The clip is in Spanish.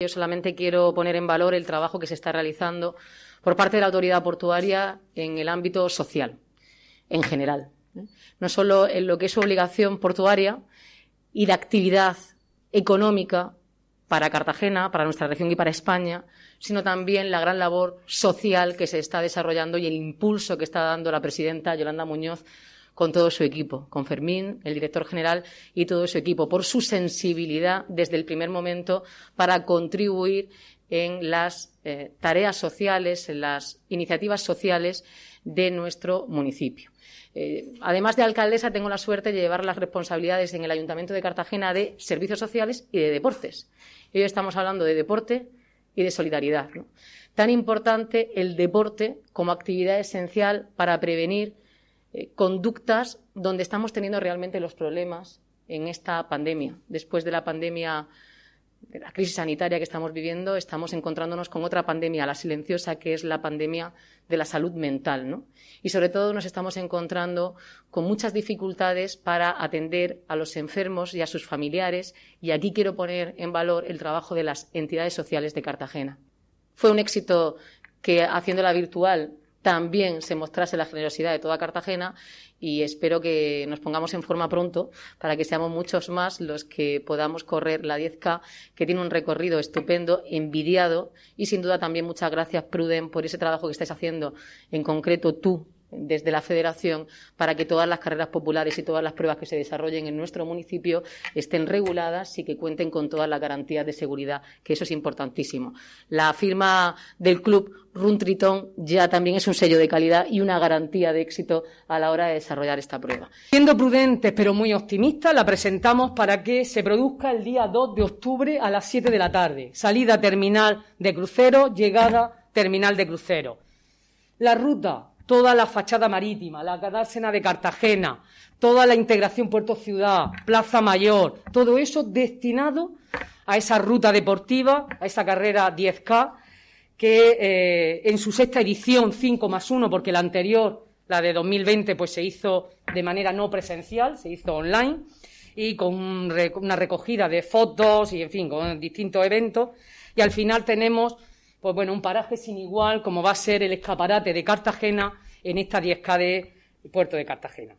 Yo solamente quiero poner en valor el trabajo que se está realizando por parte de la autoridad portuaria en el ámbito social, en general. ¿eh? No solo en lo que es su obligación portuaria y de actividad económica para Cartagena, para nuestra región y para España, sino también la gran labor social que se está desarrollando y el impulso que está dando la presidenta Yolanda Muñoz con todo su equipo, con Fermín, el director general y todo su equipo, por su sensibilidad desde el primer momento para contribuir en las eh, tareas sociales, en las iniciativas sociales de nuestro municipio. Eh, además de alcaldesa, tengo la suerte de llevar las responsabilidades en el Ayuntamiento de Cartagena de servicios sociales y de deportes. hoy estamos hablando de deporte y de solidaridad. Tan importante el deporte como actividad esencial para prevenir eh, conductas donde estamos teniendo realmente los problemas en esta pandemia. Después de la pandemia, de la crisis sanitaria que estamos viviendo, estamos encontrándonos con otra pandemia, la silenciosa, que es la pandemia de la salud mental. Y sobre todo nos estamos encontrando con muchas dificultades para atender a los enfermos y a sus familiares. Y aquí quiero poner en valor el trabajo de las entidades sociales de Cartagena. Fue un éxito que, la virtual, también se mostrase la generosidad de toda Cartagena y espero que nos pongamos en forma pronto para que seamos muchos más los que podamos correr la 10K, que tiene un recorrido estupendo, envidiado y sin duda también muchas gracias, Pruden, por ese trabajo que estáis haciendo, en concreto tú desde la Federación para que todas las carreras populares y todas las pruebas que se desarrollen en nuestro municipio estén reguladas y que cuenten con todas las garantías de seguridad, que eso es importantísimo. La firma del club Run Tritón ya también es un sello de calidad y una garantía de éxito a la hora de desarrollar esta prueba. Siendo prudentes pero muy optimistas, la presentamos para que se produzca el día 2 de octubre a las 7 de la tarde. Salida terminal de crucero, llegada terminal de crucero. La ruta toda la fachada marítima, la cadársena de Cartagena, toda la integración puerto-ciudad, Plaza Mayor, todo eso destinado a esa ruta deportiva, a esa carrera 10K, que eh, en su sexta edición 5 más 1, porque la anterior, la de 2020, pues se hizo de manera no presencial, se hizo online, y con una recogida de fotos y, en fin, con distintos eventos. Y al final tenemos pues bueno, un paraje sin igual, como va a ser el escaparate de Cartagena en esta 10K de Puerto de Cartagena.